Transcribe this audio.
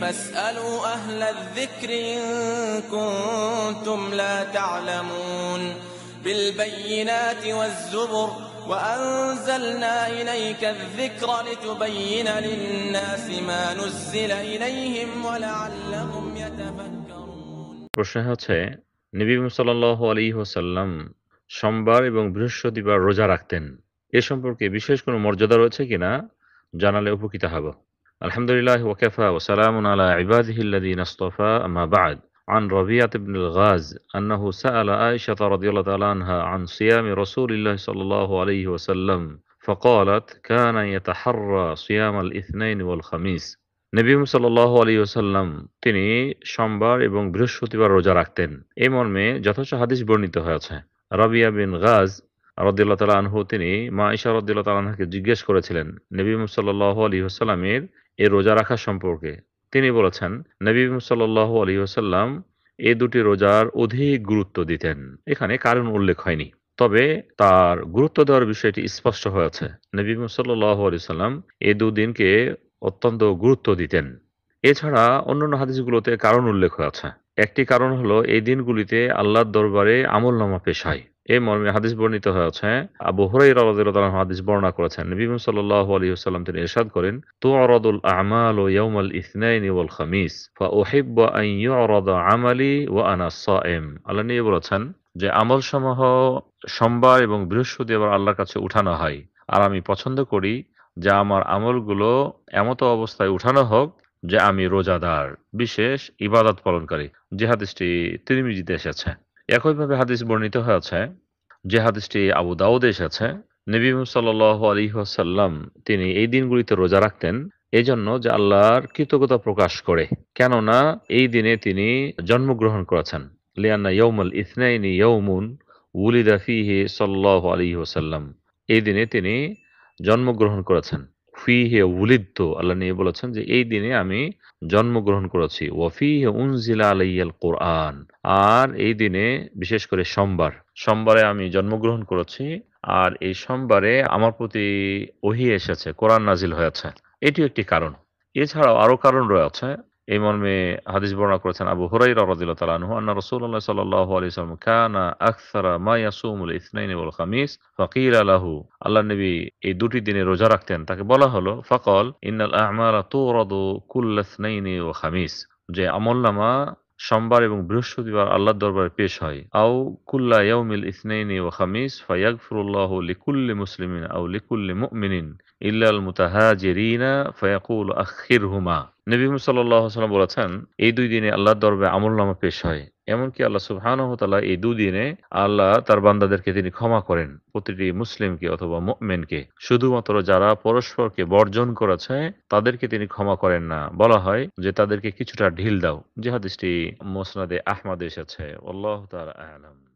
فاسألوا أهل الذكر إن كنتم لا تعلمون بالبينات والزبر وأنزلنا إليك الذكر لتبين للناس ما نزل إليهم ولعلهم يتفكرون নবী সাল্লাহ আলী হোসাল্লাম সোমবার এবং বৃহস্পতিবার রোজা রাখতেন এ সম্পর্কে বিশেষ কোনো মর্যাদা রয়েছে কিনা জানালে উপকৃত হব الحمد لله وكفى وسلام على عباده الذين اصطفى أما بعد عن ربيعة بن الغاز أنه سأل عائشة رضي الله تعالى عنها عن صيام رسول الله صلى الله عليه وسلم فقالت كان يتحرى صيام الاثنين والخميس নবী সাল্লাহ আলী ওসাল্লাম তিনি সোমবার এবং বৃহস্পতিবার রোজা রাখতেন এই মর্মে যথেষ্ট جاتوش বর্ণিত হয়েছে রবিয়া بن غاز রদ্দুল্লাহ তালা আনহু তিনি মা ইশা রদ্দুল্লাহ তালাহাকে জিজ্ঞেস করেছিলেন নবী সাল্লাহ আলী আসাল্লামের এই রোজা রাখা সম্পর্কে তিনি বলেছেন নবী সাল্লাহ আলী আসাল্লাম এই দুটি রোজার অধিক গুরুত্ব দিতেন এখানে কারণ উল্লেখ হয়নি তবে তার গুরুত্ব দেওয়ার বিষয়টি স্পষ্ট হয়েছে নবী সাল্লাহ আলী সাল্লাম এই দুদিনকে অত্যন্ত গুরুত্ব দিতেন এছাড়া অন্যান্য হাদিসগুলোতে কারণ উল্লেখ হয়েছে একটি কারণ হলো এই দিনগুলিতে আল্লাহর দরবারে আমল নামা পেশ হয় এই মর্মে হাদিস বর্ণিত হয়েছে আবু হুরাই রাজিউল্লাহ হাদিস বর্ণনা করেছেন নবীম সাল্লাহ আলী সাল্লাম তিনি এরশাদ করেন তো আরাদুল আমাল ও ইয়াউমাল ইসনাইন ওয়াল খামিস ফা আন আমালি ওয়া আনা সাইম আল্লাহ নিয়ে বলেছেন যে আমল সমূহ সোমবার এবং বৃহস্পতি আবার আল্লাহর কাছে উঠানো হয় আর আমি পছন্দ করি যে আমার আমলগুলো এমতো অবস্থায় উঠানো হোক যে আমি রোজাদার বিশেষ ইবাদত পালনকারী যে হাদিসটি তিরমিজিতে এসেছে একইভাবে হাদিস বর্ণিত হয়েছে যে হাদিসটি আবু দাউদ এসেছে নবী সাল আলী আসাল্লাম তিনি এই দিনগুলিতে রোজা রাখতেন এই জন্য যে আল্লাহর কৃতজ্ঞতা প্রকাশ করে কেননা এই দিনে তিনি জন্মগ্রহণ করেছেন লিয়ান্না ইয়ৌমল ইসনাইনি ইয়ৌমুন উলিদাফিহে সাল্লাহ আলী ওসাল্লাম এই দিনে তিনি জন্মগ্রহণ করেছেন আল্লাহ নিয়ে বলেছেন যে এই দিনে আমি জন্মগ্রহণ করেছি হে উনজিলা আলাইয়াল কোরআন আর এই দিনে বিশেষ করে সোমবার সোমবারে আমি জন্মগ্রহণ করেছি আর এই সোমবারে আমার প্রতি ওহি এসেছে কোরআন নাজিল হয়েছে এটি একটি কারণ এছাড়াও আরও কারণ রয়েছে এই মর্মে হাদিস বর্ণনা করেছেন আবু হরাই রাদিল তালানহু আন্না রসুল্লাহ সাল্লাহ আলিয়াল্লাম কানা আখসারা মায়াসুমুল ইসনাইন ওল খামিস ফকির আলাহু আল্লাহ নবী এই দুটি দিনে রোজা রাখতেন তাকে বলা হলো ফকল ইন্নাল আমারা তো রদু কুল্লাসনাইনি ও খামিস যে আমলনামা সোমবার এবং বৃহস্পতিবার আল্লাহর দরবারে পেশ হয় আও কুল্লা ইয়াউমিল ইসনাইনি ও খামিস ফায়াগফিরুল্লাহু লিকুল্লি মুসলিমিন আও লিকুল্লি মুমিনিন ইল্লাল মুতাহাজেরিনা ফয়াকুল আখির হুমা সাল্লাম বলেছেন এই দুই দিনে আল্লাহ দরবে আমল নামা পেশ হয় এমনকি আল্লাহ এই দুদিনে আল্লাহ তার বান্দাদেরকে তিনি ক্ষমা করেন প্রতিটি মুসলিমকে অথবা মেনকে শুধুমাত্র যারা পরস্পরকে বর্জন করেছে তাদেরকে তিনি ক্ষমা করেন না বলা হয় যে তাদেরকে কিছুটা ঢিল দাও যে মোসনাদে আহমাদ এসেছে আল্লাহ তার আলম